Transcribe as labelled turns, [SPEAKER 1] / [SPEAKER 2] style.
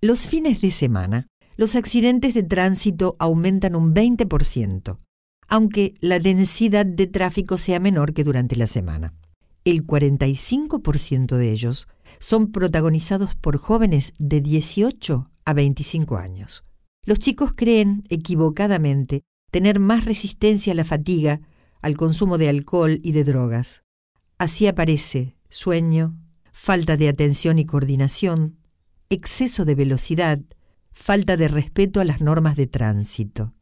[SPEAKER 1] Los fines de semana, los accidentes de tránsito aumentan un 20%, aunque la densidad de tráfico sea menor que durante la semana. El 45% de ellos son protagonizados por jóvenes de 18 a 25 años. Los chicos creen, equivocadamente, tener más resistencia a la fatiga, al consumo de alcohol y de drogas. Así aparece sueño, falta de atención y coordinación, exceso de velocidad, falta de respeto a las normas de tránsito.